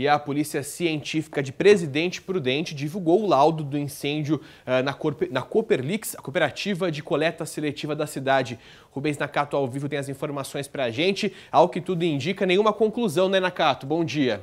E a Polícia Científica de Presidente Prudente divulgou o laudo do incêndio ah, na, na Cooperlix, a cooperativa de coleta seletiva da cidade. Rubens Nakato ao vivo tem as informações para a gente. Ao que tudo indica, nenhuma conclusão, né, Nakato? Bom dia.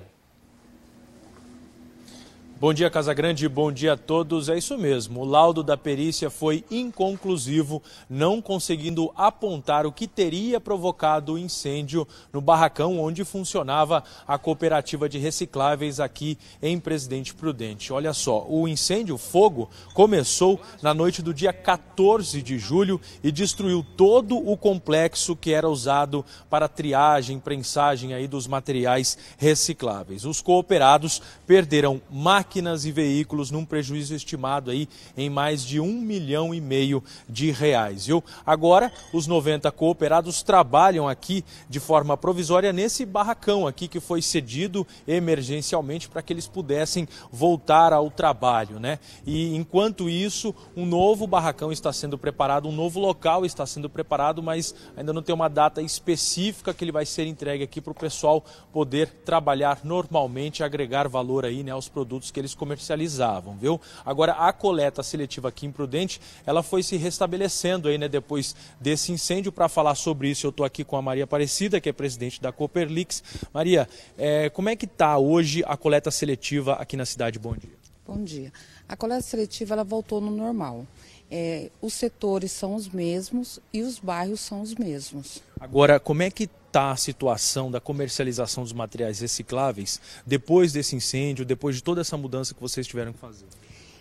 Bom dia, Casagrande, bom dia a todos. É isso mesmo, o laudo da perícia foi inconclusivo, não conseguindo apontar o que teria provocado o incêndio no barracão onde funcionava a cooperativa de recicláveis aqui em Presidente Prudente. Olha só, o incêndio, o fogo, começou na noite do dia 14 de julho e destruiu todo o complexo que era usado para triagem, prensagem aí dos materiais recicláveis. Os cooperados perderam máquinas máquinas e veículos num prejuízo estimado aí em mais de um milhão e meio de reais, viu? Agora, os 90 cooperados trabalham aqui de forma provisória nesse barracão aqui que foi cedido emergencialmente para que eles pudessem voltar ao trabalho, né? E enquanto isso, um novo barracão está sendo preparado, um novo local está sendo preparado, mas ainda não tem uma data específica que ele vai ser entregue aqui para o pessoal poder trabalhar normalmente, agregar valor aí né, aos produtos que que eles comercializavam, viu? Agora, a coleta seletiva aqui em Prudente, ela foi se restabelecendo aí, né, depois desse incêndio. Para falar sobre isso, eu estou aqui com a Maria Aparecida, que é presidente da Cooperlix. Maria, é, como é que está hoje a coleta seletiva aqui na cidade? Bom dia. Bom dia. A coleta seletiva ela voltou no normal. É, os setores são os mesmos e os bairros são os mesmos. Agora, como é que está a situação da comercialização dos materiais recicláveis depois desse incêndio, depois de toda essa mudança que vocês tiveram que fazer?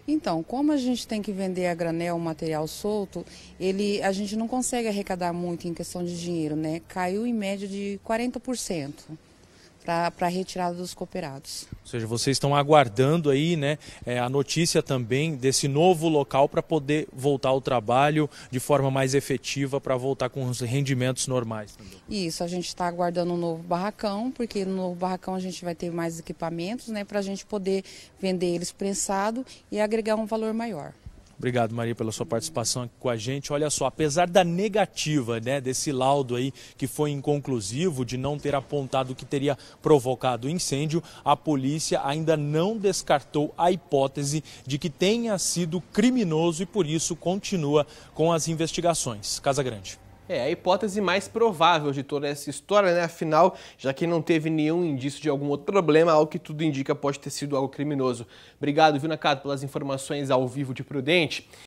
Então, como a gente tem que vender a granel o material solto, ele, a gente não consegue arrecadar muito em questão de dinheiro, né? Caiu em média de 40% para a retirada dos cooperados. Ou seja, vocês estão aguardando aí né, é, a notícia também desse novo local para poder voltar ao trabalho de forma mais efetiva, para voltar com os rendimentos normais. Também. Isso, a gente está aguardando um novo barracão, porque no novo barracão a gente vai ter mais equipamentos né, para a gente poder vender eles prensado e agregar um valor maior. Obrigado, Maria, pela sua participação aqui com a gente. Olha só, apesar da negativa né, desse laudo aí, que foi inconclusivo, de não ter apontado que teria provocado o incêndio, a polícia ainda não descartou a hipótese de que tenha sido criminoso e, por isso, continua com as investigações. Casa Grande. É a hipótese mais provável de toda essa história, né? Afinal, já que não teve nenhum indício de algum outro problema, ao que tudo indica pode ter sido algo criminoso. Obrigado, viu, Nacato, pelas informações ao vivo de Prudente.